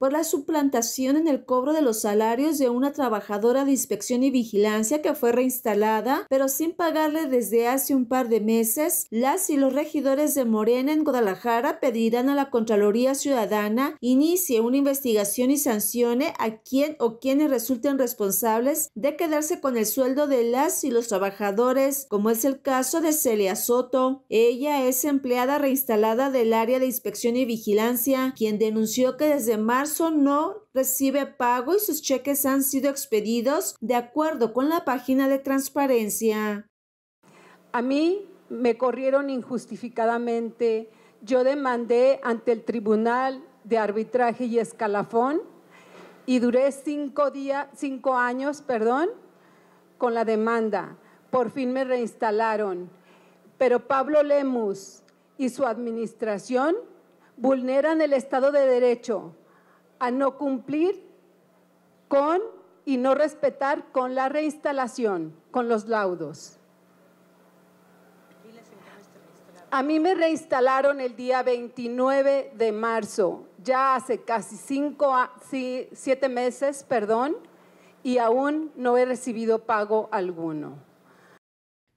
por la suplantación en el cobro de los salarios de una trabajadora de inspección y vigilancia que fue reinstalada, pero sin pagarle desde hace un par de meses, las y los regidores de Morena en Guadalajara pedirán a la Contraloría Ciudadana inicie una investigación y sancione a quien o quienes resulten responsables de quedarse con el sueldo de las y los trabajadores, como es el caso de Celia Soto. Ella es empleada reinstalada del área de inspección y vigilancia, quien denunció que desde marzo no recibe pago y sus cheques han sido expedidos de acuerdo con la página de transparencia. A mí me corrieron injustificadamente. Yo demandé ante el Tribunal de Arbitraje y Escalafón y duré cinco, cinco años perdón, con la demanda. Por fin me reinstalaron. Pero Pablo Lemus y su administración vulneran el Estado de Derecho, a no cumplir con y no respetar con la reinstalación, con los laudos. A mí me reinstalaron el día 29 de marzo, ya hace casi cinco, siete meses, perdón, y aún no he recibido pago alguno.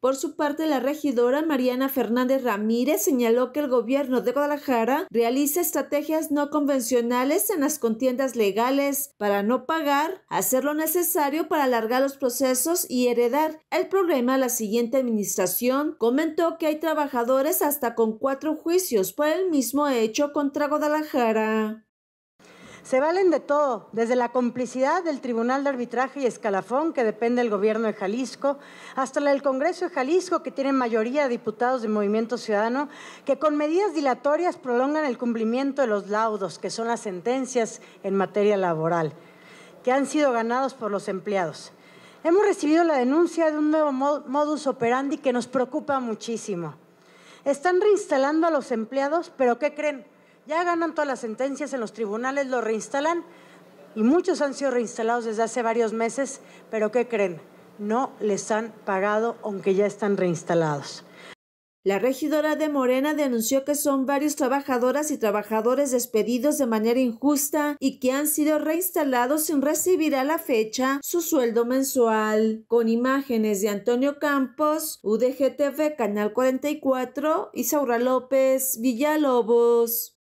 Por su parte, la regidora Mariana Fernández Ramírez señaló que el gobierno de Guadalajara realiza estrategias no convencionales en las contiendas legales para no pagar, hacer lo necesario para alargar los procesos y heredar el problema a la siguiente administración. Comentó que hay trabajadores hasta con cuatro juicios por el mismo hecho contra Guadalajara. Se valen de todo, desde la complicidad del Tribunal de Arbitraje y Escalafón, que depende del gobierno de Jalisco, hasta el Congreso de Jalisco, que tiene mayoría de diputados de Movimiento Ciudadano, que con medidas dilatorias prolongan el cumplimiento de los laudos, que son las sentencias en materia laboral, que han sido ganados por los empleados. Hemos recibido la denuncia de un nuevo modus operandi que nos preocupa muchísimo. Están reinstalando a los empleados, pero ¿qué creen? Ya ganan todas las sentencias en los tribunales, lo reinstalan y muchos han sido reinstalados desde hace varios meses, pero ¿qué creen? No les han pagado aunque ya están reinstalados. La regidora de Morena denunció que son varios trabajadoras y trabajadores despedidos de manera injusta y que han sido reinstalados sin recibir a la fecha su sueldo mensual. Con imágenes de Antonio Campos, UDGTV Canal 44 y Saura López, Villalobos.